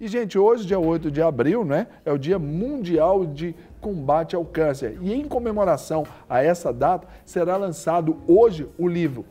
E, gente, hoje, dia 8 de abril, né, é o Dia Mundial de Combate ao Câncer. E em comemoração a essa data, será lançado hoje o livro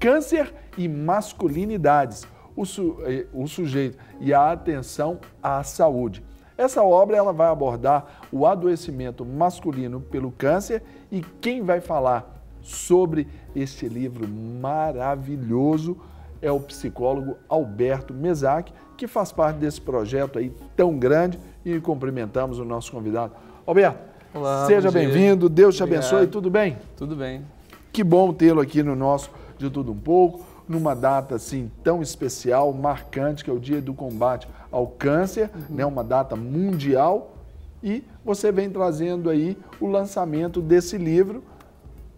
Câncer e Masculinidades, o, su eh, o sujeito e a atenção à saúde. Essa obra ela vai abordar o adoecimento masculino pelo câncer e quem vai falar sobre este livro maravilhoso é o psicólogo Alberto Mesac, que faz parte desse projeto aí tão grande e cumprimentamos o nosso convidado. Alberto, Olá, seja bem-vindo, Deus te Obrigado. abençoe, tudo bem? Tudo bem. Que bom tê-lo aqui no nosso De Tudo Um Pouco, numa data assim tão especial, marcante, que é o Dia do Combate ao Câncer, uhum. né, uma data mundial, e você vem trazendo aí o lançamento desse livro,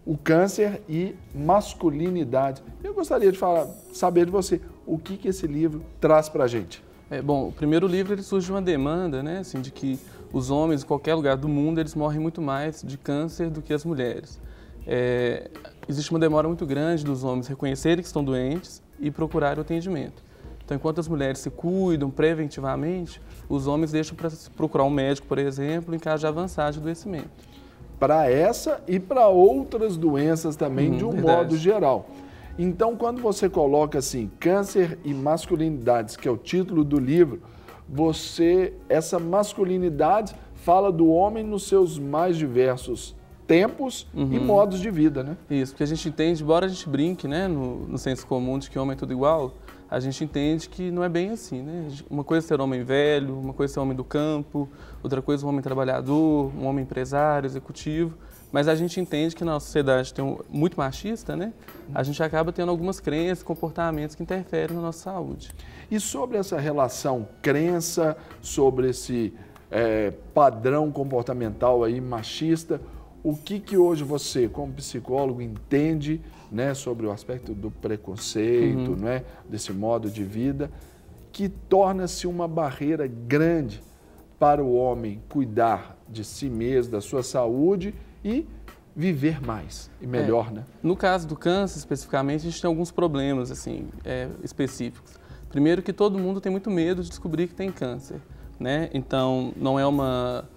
o câncer e masculinidade. Eu gostaria de falar, saber de você o que, que esse livro traz para a gente. É, bom, o primeiro livro ele surge de uma demanda, né, assim, de que os homens, em qualquer lugar do mundo, eles morrem muito mais de câncer do que as mulheres. É, existe uma demora muito grande dos homens reconhecerem que estão doentes e procurarem o atendimento. Então, enquanto as mulheres se cuidam preventivamente, os homens deixam para procurar um médico, por exemplo, em caso de avançar de adoecimento para essa e para outras doenças também, hum, de um verdade. modo geral. Então, quando você coloca assim, câncer e masculinidades, que é o título do livro, você, essa masculinidade fala do homem nos seus mais diversos tempos uhum. e modos de vida, né? Isso, porque a gente entende, embora a gente brinque, né, no, no senso comum de que homem é tudo igual, a gente entende que não é bem assim, né? Uma coisa é ser homem velho, uma coisa é ser homem do campo, outra coisa é um homem trabalhador, um homem empresário, executivo, mas a gente entende que na nossa sociedade tem um, muito machista, né? A gente acaba tendo algumas crenças, comportamentos que interferem na nossa saúde. E sobre essa relação crença, sobre esse é, padrão comportamental aí machista, o que, que hoje você, como psicólogo, entende né, sobre o aspecto do preconceito, uhum. né, desse modo de vida, que torna-se uma barreira grande para o homem cuidar de si mesmo, da sua saúde e viver mais e é, melhor, é. né? No caso do câncer, especificamente, a gente tem alguns problemas assim é, específicos. Primeiro que todo mundo tem muito medo de descobrir que tem câncer, né? Então, não é uma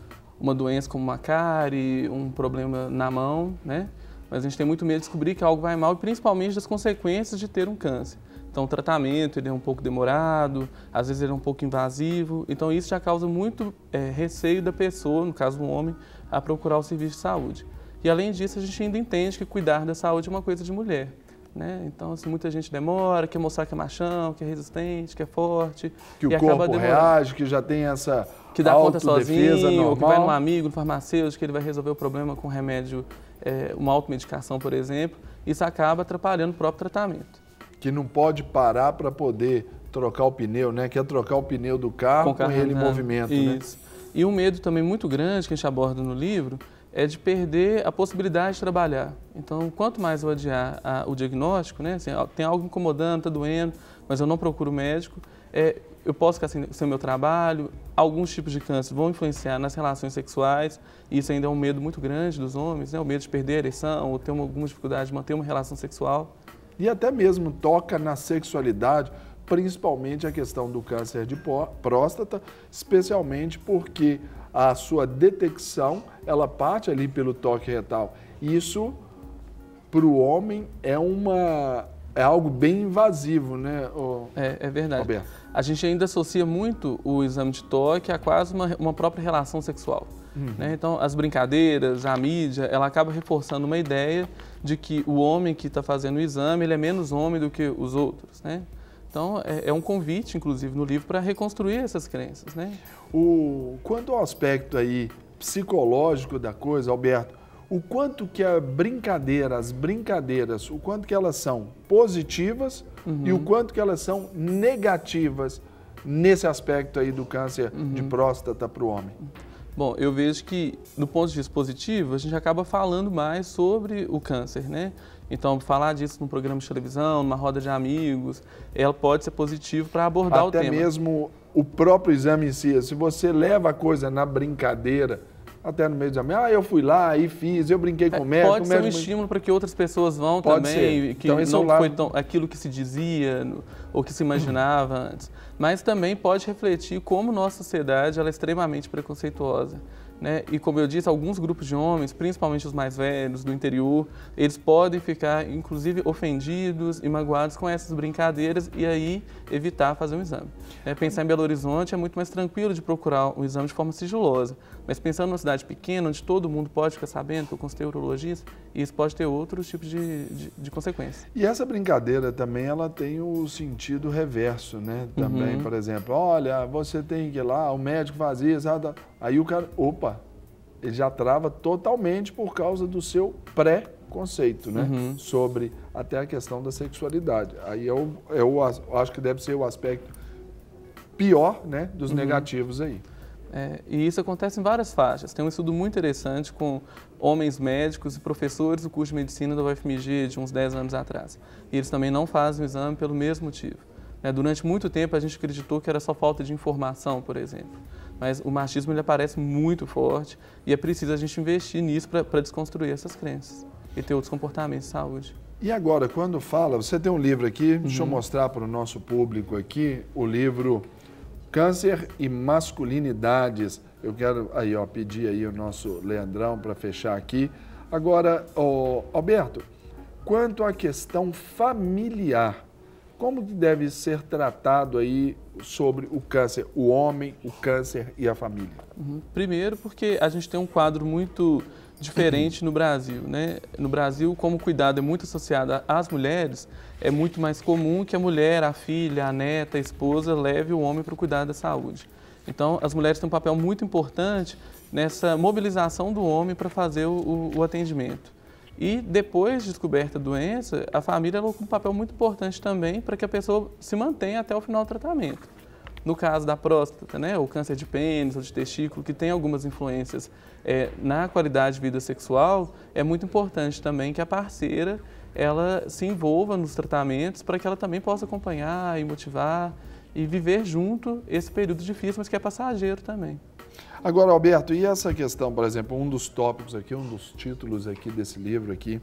uma doença como uma cárie, um problema na mão, né? Mas a gente tem muito medo de descobrir que algo vai mal e principalmente das consequências de ter um câncer. Então, o tratamento ele é um pouco demorado, às vezes ele é um pouco invasivo. Então, isso já causa muito é, receio da pessoa, no caso do homem, a procurar o serviço de saúde. E além disso, a gente ainda entende que cuidar da saúde é uma coisa de mulher. Né? Então, assim, muita gente demora, quer mostrar que é machão, que é resistente, que é forte. Que o corpo demorando. reage, que já tem essa que dá conta sozinho, ou que vai num amigo, no farmacêutico, que ele vai resolver o problema com remédio, é, uma automedicação, por exemplo, isso acaba atrapalhando o próprio tratamento. Que não pode parar para poder trocar o pneu, né? Quer trocar o pneu do carro com, carro, ele em movimento, né? isso. né? E um medo também muito grande que a gente aborda no livro é de perder a possibilidade de trabalhar. Então, quanto mais eu adiar a, o diagnóstico, né? Assim, tem algo incomodando, está doendo, mas eu não procuro médico, é, eu posso ficar sem, sem meu trabalho, alguns tipos de câncer vão influenciar nas relações sexuais, e isso ainda é um medo muito grande dos homens, né? o medo de perder a ereção ou ter uma, alguma dificuldade de manter uma relação sexual. E até mesmo toca na sexualidade, principalmente a questão do câncer de próstata, especialmente porque a sua detecção, ela parte ali pelo toque retal. Isso, para o homem, é uma... É algo bem invasivo, né, o... é, é verdade. Roberto? a gente ainda associa muito o exame de toque a quase uma, uma própria relação sexual. Uhum. Né? Então, as brincadeiras, a mídia, ela acaba reforçando uma ideia de que o homem que está fazendo o exame ele é menos homem do que os outros. Né? Então, é, é um convite, inclusive, no livro para reconstruir essas crenças. Né? O, quanto ao aspecto aí psicológico da coisa, Alberto, o quanto que a brincadeira, as brincadeiras, o quanto que elas são positivas uhum. e o uhum. quanto que elas são negativas nesse aspecto aí do câncer uhum. de próstata para o homem? Bom, eu vejo que do ponto de vista positivo, a gente acaba falando mais sobre o câncer, né? Então, falar disso num programa de televisão, numa roda de amigos, ela é, pode ser positivo para abordar Até o tema. Até mesmo o próprio exame em si. Se você leva a coisa na brincadeira, até no meio do amanhã. Ah, eu fui lá e fiz, eu brinquei é, com é, o médico. Pode médico... ser um estímulo para que outras pessoas vão pode também, ser. que então, não é lado... foi tão, aquilo que se dizia ou que se imaginava antes. Mas também pode refletir como nossa sociedade ela é extremamente preconceituosa. Né? E como eu disse, alguns grupos de homens, principalmente os mais velhos do interior, eles podem ficar, inclusive, ofendidos e magoados com essas brincadeiras e aí evitar fazer um exame. Né? Pensar em Belo Horizonte é muito mais tranquilo de procurar um exame de forma sigilosa. Mas pensando numa cidade pequena, onde todo mundo pode ficar sabendo que eu consultei isso pode ter outros tipos de, de, de consequências. E essa brincadeira também, ela tem o sentido reverso, né? Também, uhum. por exemplo, olha, você tem que ir lá, o médico faz isso, ah, tá. aí o cara, opa, ele já trava totalmente por causa do seu pré conceito, né? Uhum. Sobre até a questão da sexualidade. Aí eu, é é eu acho que deve ser o aspecto pior, né? Dos uhum. negativos aí. É, e isso acontece em várias faixas. Tem um estudo muito interessante com homens médicos e professores do curso de medicina da UFMG de uns 10 anos atrás. E eles também não fazem o exame pelo mesmo motivo. É, durante muito tempo a gente acreditou que era só falta de informação, por exemplo. Mas o machismo ele aparece muito forte e é preciso a gente investir nisso para desconstruir essas crenças e ter outros comportamentos de saúde. E agora, quando fala, você tem um livro aqui, uhum. deixa eu uhum. mostrar para o nosso público aqui, o livro Câncer e masculinidades. Eu quero aí, ó, pedir aí o nosso Leandrão para fechar aqui. Agora, ó, Alberto, quanto à questão familiar, como deve ser tratado aí sobre o câncer, o homem, o câncer e a família? Uhum. Primeiro, porque a gente tem um quadro muito diferente no Brasil. Né? No Brasil, como o cuidado é muito associado às mulheres, é muito mais comum que a mulher, a filha, a neta, a esposa leve o homem para o cuidado da saúde. Então, as mulheres têm um papel muito importante nessa mobilização do homem para fazer o, o, atendimento. E depois de descoberta a doença, a família ocupa um papel muito importante também para que a pessoa se mantenha até o final do tratamento. No caso da próstata, né, o câncer de pênis ou de testículo, que tem algumas influências é, na qualidade de vida sexual, é muito importante também que a parceira ela se envolva nos tratamentos para que ela também possa acompanhar e motivar e viver junto esse período difícil, mas que é passageiro também. Agora, Alberto, e essa questão, por exemplo, um dos tópicos aqui, um dos títulos aqui desse livro aqui,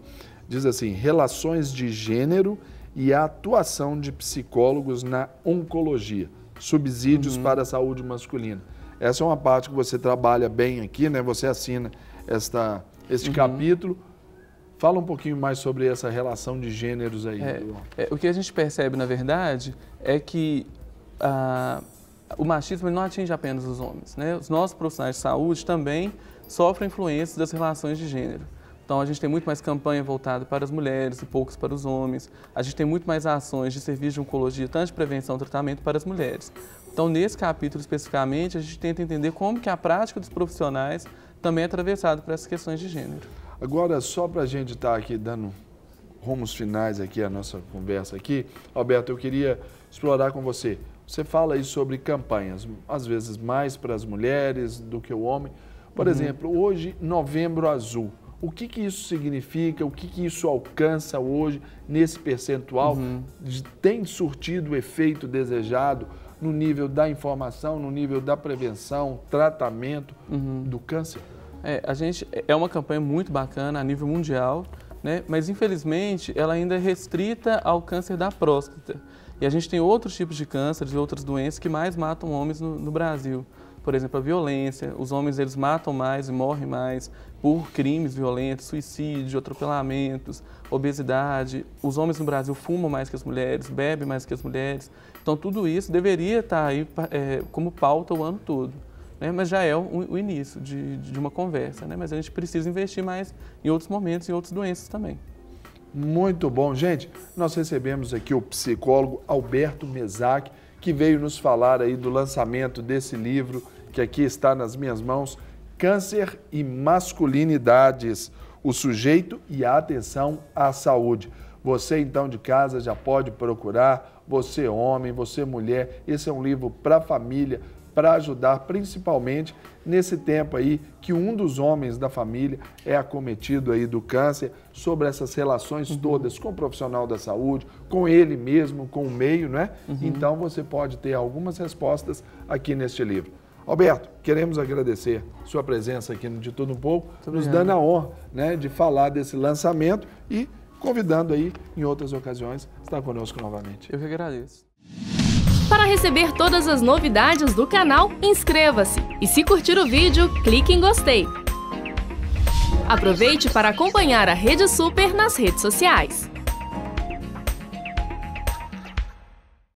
diz assim, relações de gênero e a atuação de psicólogos na oncologia subsídios uhum. para a saúde masculina. Essa é uma parte que você trabalha bem aqui, né? Você assina esta, este uhum. capítulo. Fala um pouquinho mais sobre essa relação de gêneros aí. É, é, o que a gente percebe, na verdade, é que ah, o machismo não atinge apenas os homens. Né? Os nossos profissionais de saúde também sofrem influências das relações de gênero. Então a gente tem muito mais campanha voltada para as mulheres e poucos para os homens. A gente tem muito mais ações de serviço de oncologia, tanto de prevenção e tratamento para as mulheres. Então nesse capítulo especificamente a gente tenta entender como que a prática dos profissionais também é atravessada por essas questões de gênero. Agora só para a gente estar tá aqui dando rumos finais aqui a nossa conversa aqui, Alberto, eu queria explorar com você. Você fala aí sobre campanhas, às vezes mais para as mulheres do que o homem. Por uhum. exemplo, hoje Novembro Azul. O que, que isso significa? O que, que isso alcança hoje nesse percentual? Uhum. Tem surtido o efeito desejado no nível da informação, no nível da prevenção, tratamento uhum. do câncer? É, a gente é uma campanha muito bacana a nível mundial, né? Mas infelizmente ela ainda é restrita ao câncer da próstata. E a gente tem outros tipos de cânceres e outras doenças que mais matam homens no, no Brasil por exemplo, a violência. Os homens eles matam mais e morrem mais por crimes violentos, suicídio, atropelamentos, obesidade. Os homens no Brasil fumam mais que as mulheres, bebem mais que as mulheres. Então tudo isso deveria estar aí é, como pauta o ano todo. Né? Mas já é o, o início de, de uma conversa. Né? Mas a gente precisa investir mais em outros momentos, em outras doenças também. Muito bom, gente. Nós recebemos aqui o psicólogo Alberto Mesac, que veio nos falar aí do lançamento desse livro que aqui está nas minhas mãos, Câncer e Masculinidades, o sujeito e a atenção à saúde. Você então de casa já pode procurar, você homem, você mulher. Esse é um livro para família, para ajudar principalmente nesse tempo aí que um dos homens da família é acometido aí do câncer, sobre essas relações uhum. todas com o profissional da saúde, com ele mesmo, com o meio, né? Uhum. Então você pode ter algumas respostas aqui neste livro. Alberto, queremos agradecer sua presença aqui no De Tudo Um Pouco, Muito nos obrigado. dando a honra né, de falar desse lançamento e convidando aí, em outras ocasiões, estar conosco novamente. Eu que agradeço. Para receber todas as novidades do canal, inscreva-se e se curtir o vídeo, clique em gostei. Aproveite para acompanhar a Rede Super nas redes sociais.